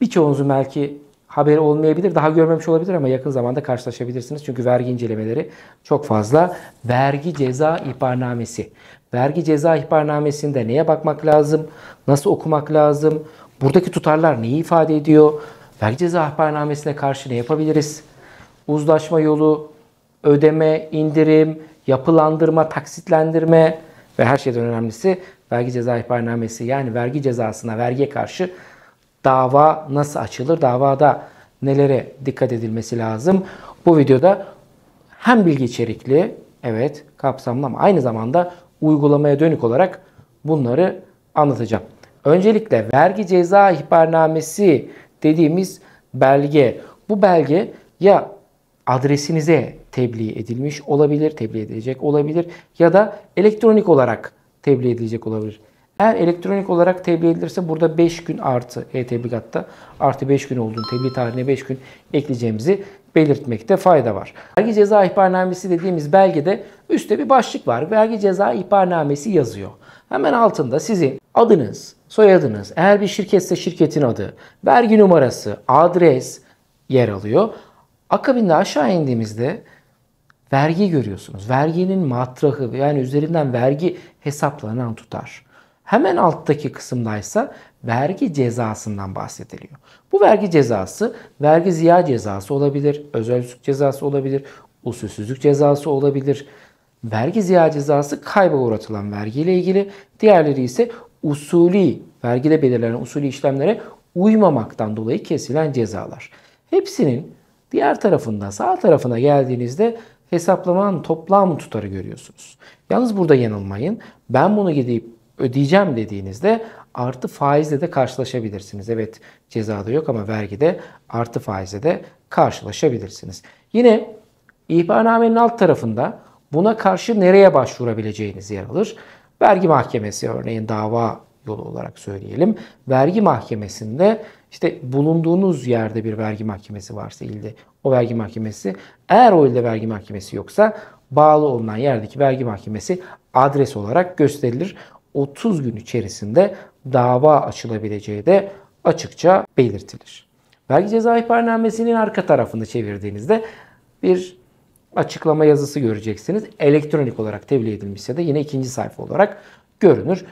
Birçoğunuzun belki haberi olmayabilir, daha görmemiş olabilir ama yakın zamanda karşılaşabilirsiniz. Çünkü vergi incelemeleri çok fazla. Vergi ceza ihbarnamesi. Vergi ceza ihbarnamesinde neye bakmak lazım? Nasıl okumak lazım? Buradaki tutarlar neyi ifade ediyor? Vergi ceza ihbarnamesine karşı ne yapabiliriz? Uzlaşma yolu, ödeme, indirim, yapılandırma, taksitlendirme ve her şeyden önemlisi vergi ceza ihbarnamesi yani vergi cezasına, vergiye karşı Dava nasıl açılır? Davada nelere dikkat edilmesi lazım? Bu videoda hem bilgi içerikli, evet kapsamlı ama aynı zamanda uygulamaya dönük olarak bunları anlatacağım. Öncelikle vergi ceza ihbarnamesi dediğimiz belge. Bu belge ya adresinize tebliğ edilmiş olabilir, tebliğ edilecek olabilir ya da elektronik olarak tebliğ edilecek olabilir. Eğer elektronik olarak tebliğ edilirse burada 5 gün artı e-tebligatta artı 5 gün olduğunu tebliğ tarihine 5 gün ekleyeceğimizi belirtmekte fayda var. Vergi ceza ihbarnamesi dediğimiz belgede üstte bir başlık var. Vergi ceza ihbarnamesi yazıyor. Hemen altında sizin adınız, soyadınız, eğer bir şirketse şirketin adı, vergi numarası, adres yer alıyor. Akabinde aşağı indiğimizde vergi görüyorsunuz. Verginin matrahı yani üzerinden vergi hesaplanan tutar. Hemen alttaki kısımdaysa vergi cezasından bahsediliyor. Bu vergi cezası vergi ziya cezası olabilir, özel cezası olabilir, usulsüzlük cezası olabilir. Vergi ziya cezası kayba uğratılan vergiyle ilgili. Diğerleri ise usulü, vergide belirlenen usulü işlemlere uymamaktan dolayı kesilen cezalar. Hepsinin diğer tarafında, sağ tarafına geldiğinizde hesaplamanın toplam tutarı görüyorsunuz. Yalnız burada yanılmayın. Ben bunu gidip ödeyeceğim dediğinizde artı faizle de karşılaşabilirsiniz. Evet cezada yok ama vergide artı faizle de karşılaşabilirsiniz. Yine ihbarnamenin alt tarafında buna karşı nereye başvurabileceğiniz yer alır. Vergi mahkemesi örneğin dava yolu olarak söyleyelim. Vergi mahkemesinde işte bulunduğunuz yerde bir vergi mahkemesi varsa ilde o vergi mahkemesi eğer o ilde vergi mahkemesi yoksa bağlı olunan yerdeki vergi mahkemesi adres olarak gösterilir. 30 gün içerisinde dava açılabileceği de açıkça belirtilir. Vergi ceza ihbarnamesinin arka tarafını çevirdiğinizde bir açıklama yazısı göreceksiniz. Elektronik olarak tebliğ edilmişse de yine ikinci sayfa olarak görünür.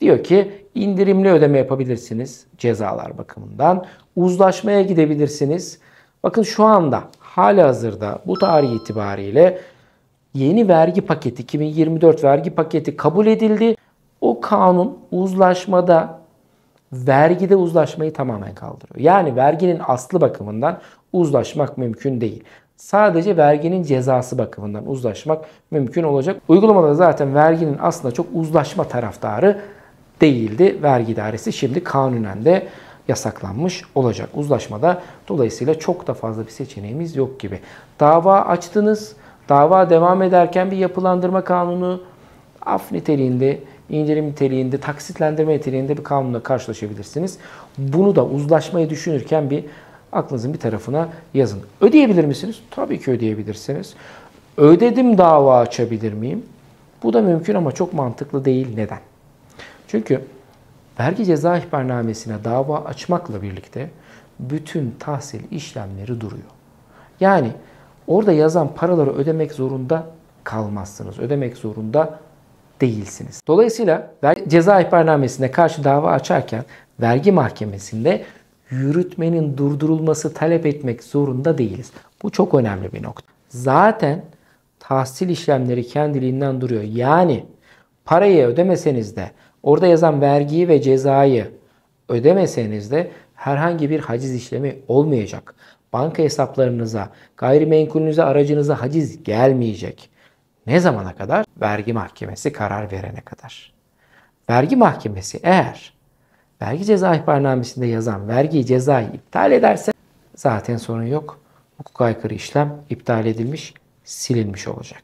Diyor ki indirimli ödeme yapabilirsiniz cezalar bakımından. Uzlaşmaya gidebilirsiniz. Bakın şu anda hala hazırda bu tarih itibariyle yeni vergi paketi 2024 vergi paketi kabul edildi o kanun uzlaşmada vergide uzlaşmayı tamamen kaldırıyor. Yani verginin aslı bakımından uzlaşmak mümkün değil. Sadece verginin cezası bakımından uzlaşmak mümkün olacak. Uygulamada zaten verginin aslında çok uzlaşma taraftarı değildi. Vergi dairesi şimdi kanunen de yasaklanmış olacak. Uzlaşmada dolayısıyla çok da fazla bir seçeneğimiz yok gibi. Dava açtınız. Dava devam ederken bir yapılandırma kanunu af niteliğinde indirim niteliğinde, taksitlendirme niteliğinde bir kanunla karşılaşabilirsiniz. Bunu da uzlaşmayı düşünürken bir aklınızın bir tarafına yazın. Ödeyebilir misiniz? Tabii ki ödeyebilirsiniz. Ödedim dava açabilir miyim? Bu da mümkün ama çok mantıklı değil. Neden? Çünkü vergi ceza ihbarnamesine dava açmakla birlikte bütün tahsil işlemleri duruyor. Yani orada yazan paraları ödemek zorunda kalmazsınız. Ödemek zorunda değilsiniz. Dolayısıyla vergi ceza ihbarnamesine karşı dava açarken vergi mahkemesinde yürütmenin durdurulması talep etmek zorunda değiliz. Bu çok önemli bir nokta. Zaten tahsil işlemleri kendiliğinden duruyor. Yani parayı ödemeseniz de orada yazan vergiyi ve cezayı ödemeseniz de herhangi bir haciz işlemi olmayacak. Banka hesaplarınıza, gayrimenkulünüze, aracınıza haciz gelmeyecek. Ne zamana kadar? Vergi mahkemesi karar verene kadar. Vergi mahkemesi eğer vergi ceza ihbarnamesinde yazan vergi cezayı iptal ederse zaten sorun yok. Hukuka aykırı işlem iptal edilmiş, silinmiş olacak.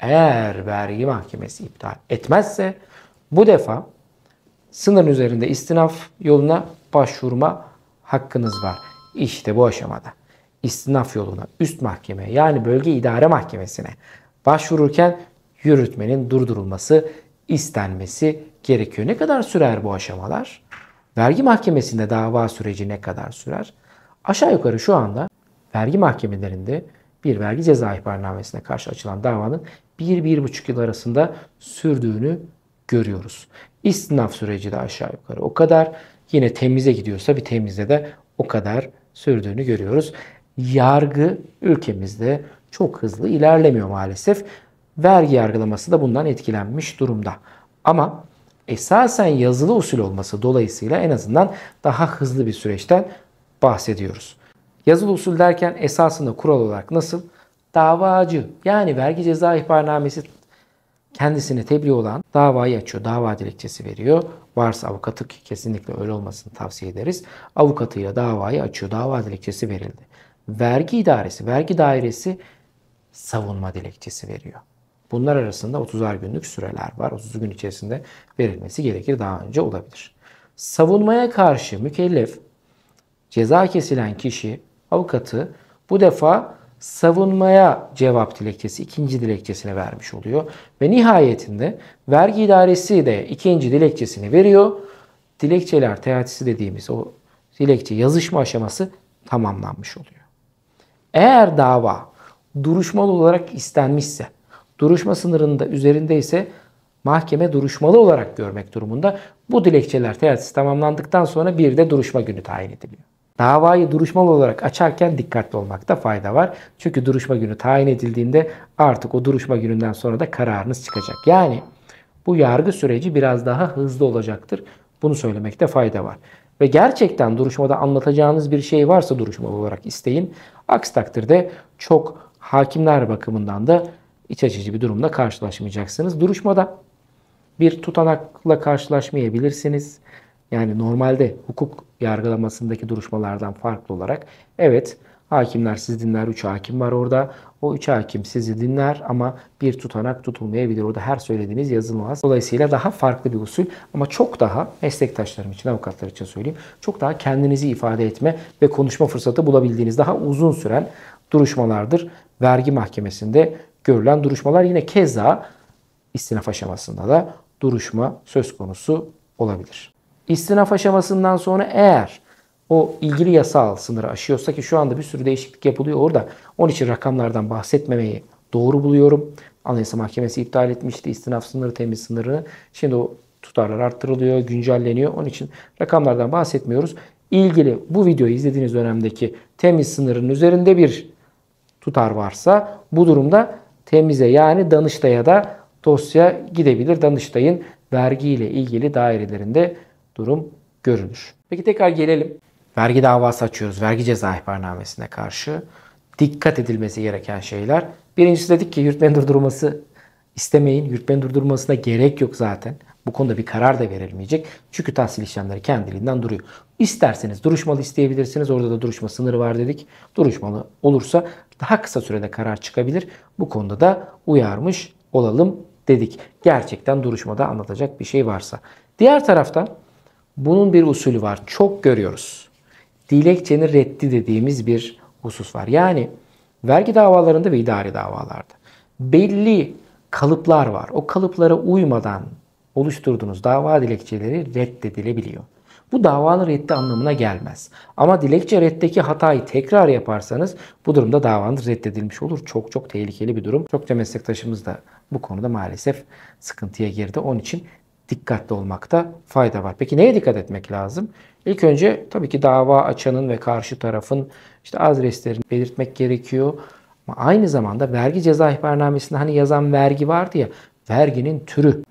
Eğer vergi mahkemesi iptal etmezse bu defa sınırın üzerinde istinaf yoluna başvurma hakkınız var. İşte bu aşamada istinaf yoluna üst mahkemeye yani bölge idare mahkemesine başvururken yürütmenin durdurulması istenmesi gerekiyor. Ne kadar sürer bu aşamalar? Vergi mahkemesinde dava süreci ne kadar sürer? Aşağı yukarı şu anda vergi mahkemelerinde bir vergi ceza ihbarnamesine karşı açılan davanın 1-1,5 yıl arasında sürdüğünü görüyoruz. İstinaf süreci de aşağı yukarı o kadar. Yine temize gidiyorsa bir temize de o kadar sürdüğünü görüyoruz. Yargı ülkemizde çok hızlı ilerlemiyor maalesef. Vergi yargılaması da bundan etkilenmiş durumda. Ama esasen yazılı usul olması dolayısıyla en azından daha hızlı bir süreçten bahsediyoruz. Yazılı usul derken esasında kural olarak nasıl? Davacı yani vergi ceza ihbarnamesi kendisine tebliğ olan davayı açıyor, dava dilekçesi veriyor. Varsa avukatı ki kesinlikle öyle olmasını tavsiye ederiz. Avukatıyla davayı açıyor, dava dilekçesi verildi. Vergi idaresi, vergi dairesi savunma dilekçesi veriyor. Bunlar arasında 30'ar günlük süreler var. 30 gün içerisinde verilmesi gerekir. Daha önce olabilir. Savunmaya karşı mükellef ceza kesilen kişi avukatı bu defa savunmaya cevap dilekçesi ikinci dilekçesini vermiş oluyor. Ve nihayetinde vergi idaresi de ikinci dilekçesini veriyor. Dilekçeler teatisi dediğimiz o dilekçe yazışma aşaması tamamlanmış oluyor. Eğer dava duruşmalı olarak istenmişse, duruşma sınırında üzerinde ise mahkeme duruşmalı olarak görmek durumunda. Bu dilekçeler telsiz tamamlandıktan sonra bir de duruşma günü tayin ediliyor. Davayı duruşmalı olarak açarken dikkatli olmakta fayda var. Çünkü duruşma günü tayin edildiğinde artık o duruşma gününden sonra da kararınız çıkacak. Yani bu yargı süreci biraz daha hızlı olacaktır. Bunu söylemekte fayda var. Ve gerçekten duruşmada anlatacağınız bir şey varsa duruşmalı olarak isteyin. Aksi takdirde çok hakimler bakımından da iç açıcı bir durumla karşılaşmayacaksınız. Duruşmada bir tutanakla karşılaşmayabilirsiniz. Yani normalde hukuk yargılamasındaki duruşmalardan farklı olarak evet hakimler sizi dinler, 3 hakim var orada. O 3 hakim sizi dinler ama bir tutanak tutulmayabilir. Orada her söylediğiniz yazılmaz. Dolayısıyla daha farklı bir usul ama çok daha meslektaşlarım için, avukatlar için söyleyeyim. Çok daha kendinizi ifade etme ve konuşma fırsatı bulabildiğiniz daha uzun süren duruşmalardır vergi mahkemesinde görülen duruşmalar yine keza istinaf aşamasında da duruşma söz konusu olabilir. İstinaf aşamasından sonra eğer o ilgili yasal sınırı aşıyorsa ki şu anda bir sürü değişiklik yapılıyor orada. Onun için rakamlardan bahsetmemeyi doğru buluyorum. Anayasa Mahkemesi iptal etmişti istinaf sınırı, temiz sınırını. Şimdi o tutarlar arttırılıyor, güncelleniyor. Onun için rakamlardan bahsetmiyoruz. İlgili bu videoyu izlediğiniz dönemdeki temiz sınırın üzerinde bir tutar varsa bu durumda temize yani Danıştay'a da dosya gidebilir. Danıştay'ın vergi ile ilgili dairelerinde durum görülür. Peki tekrar gelelim. Vergi davası açıyoruz. Vergi ceza ihbarnamesine karşı dikkat edilmesi gereken şeyler. Birincisi dedik ki yürütmenin durdurması istemeyin. Yürütmenin durdurmasına gerek yok zaten. Bu konuda bir karar da verilmeyecek. Çünkü tahsil işlemleri kendiliğinden duruyor. İsterseniz duruşmalı isteyebilirsiniz. Orada da duruşma sınırı var dedik. Duruşmalı olursa daha kısa sürede karar çıkabilir. Bu konuda da uyarmış olalım dedik. Gerçekten duruşmada anlatacak bir şey varsa. Diğer taraftan bunun bir usulü var. Çok görüyoruz. Dilekçenin reddi dediğimiz bir husus var. Yani vergi davalarında ve idari davalarda belli kalıplar var. O kalıplara uymadan oluşturduğunuz dava dilekçeleri reddedilebiliyor. Bu davanın reddi anlamına gelmez. Ama dilekçe reddeki hatayı tekrar yaparsanız bu durumda davanız reddedilmiş olur. Çok çok tehlikeli bir durum. Çokça meslektaşımız da bu konuda maalesef sıkıntıya girdi. Onun için dikkatli olmakta fayda var. Peki neye dikkat etmek lazım? İlk önce tabii ki dava açanın ve karşı tarafın işte adreslerini belirtmek gerekiyor. Ama aynı zamanda vergi ceza ihbarnamesinde hani yazan vergi vardı ya verginin türü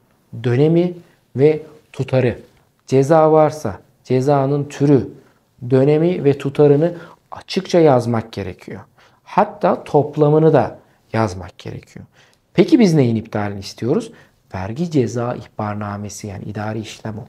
dönemi ve tutarı. Ceza varsa cezanın türü, dönemi ve tutarını açıkça yazmak gerekiyor. Hatta toplamını da yazmak gerekiyor. Peki biz neyin iptalini istiyoruz? Vergi ceza ihbarnamesi yani idari işlem o.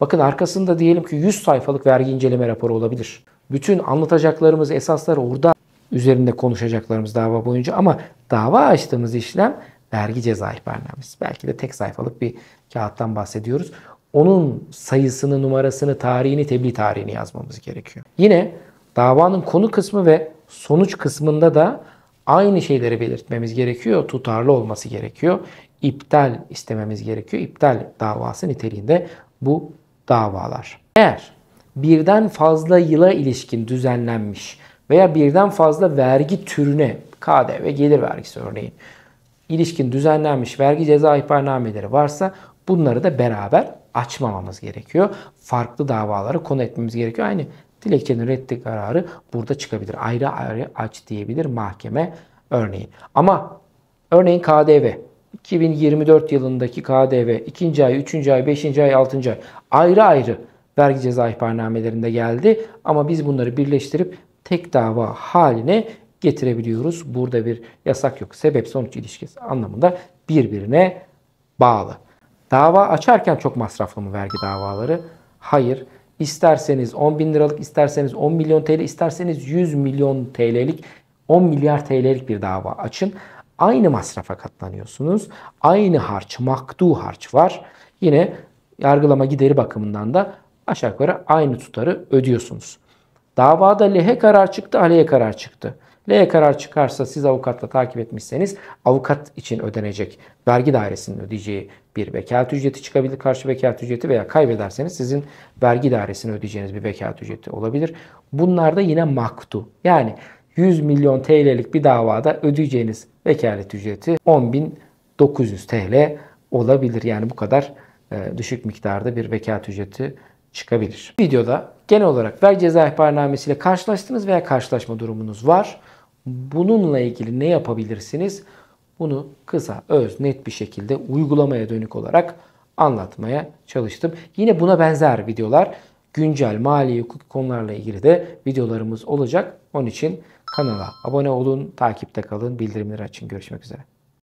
Bakın arkasında diyelim ki 100 sayfalık vergi inceleme raporu olabilir. Bütün anlatacaklarımız esaslar orada üzerinde konuşacaklarımız dava boyunca ama dava açtığımız işlem vergi ceza ihbarnamesi. Belki de tek sayfalık bir kağıttan bahsediyoruz. Onun sayısını, numarasını, tarihini, tebliğ tarihini yazmamız gerekiyor. Yine davanın konu kısmı ve sonuç kısmında da aynı şeyleri belirtmemiz gerekiyor. Tutarlı olması gerekiyor. İptal istememiz gerekiyor. İptal davası niteliğinde bu davalar. Eğer birden fazla yıla ilişkin düzenlenmiş veya birden fazla vergi türüne KDV gelir vergisi örneğin ilişkin düzenlenmiş vergi ceza ihbarnameleri varsa bunları da beraber açmamamız gerekiyor. Farklı davaları konu etmemiz gerekiyor. Aynı dilekçenin reddi kararı burada çıkabilir. Ayrı ayrı aç diyebilir mahkeme örneğin. Ama örneğin KDV 2024 yılındaki KDV 2. ay, 3. ay, 5. ay, 6. ay ayrı ayrı vergi ceza ihbarnamelerinde geldi. Ama biz bunları birleştirip tek dava haline getirebiliyoruz. Burada bir yasak yok. Sebep sonuç ilişkisi anlamında birbirine bağlı. Dava açarken çok masraflı mı vergi davaları? Hayır. İsterseniz 10 bin liralık, isterseniz 10 milyon TL, isterseniz 100 milyon TL'lik, 10 milyar TL'lik bir dava açın. Aynı masrafa katlanıyorsunuz. Aynı harç, makdu harç var. Yine yargılama gideri bakımından da aşağı yukarı aynı tutarı ödüyorsunuz. Davada lehe karar çıktı, aleyhe karar çıktı. L karar çıkarsa siz avukatla takip etmişseniz avukat için ödenecek vergi dairesinin ödeyeceği bir vekalet ücreti çıkabilir karşı vekalet ücreti veya kaybederseniz sizin vergi dairesine ödeyeceğiniz bir vekalet ücreti olabilir. Bunlar da yine maktu. Yani 100 milyon TL'lik bir davada ödeyeceğiniz vekalet ücreti 10.900 TL olabilir. Yani bu kadar e, düşük miktarda bir vekalet ücreti çıkabilir. Bu videoda genel olarak vergi ceza ihbarnamesiyle karşılaştınız veya karşılaşma durumunuz var. Bununla ilgili ne yapabilirsiniz? Bunu kısa, öz, net bir şekilde uygulamaya dönük olarak anlatmaya çalıştım. Yine buna benzer videolar güncel mali hukuk konularla ilgili de videolarımız olacak. Onun için kanala abone olun, takipte kalın, bildirimleri açın. Görüşmek üzere.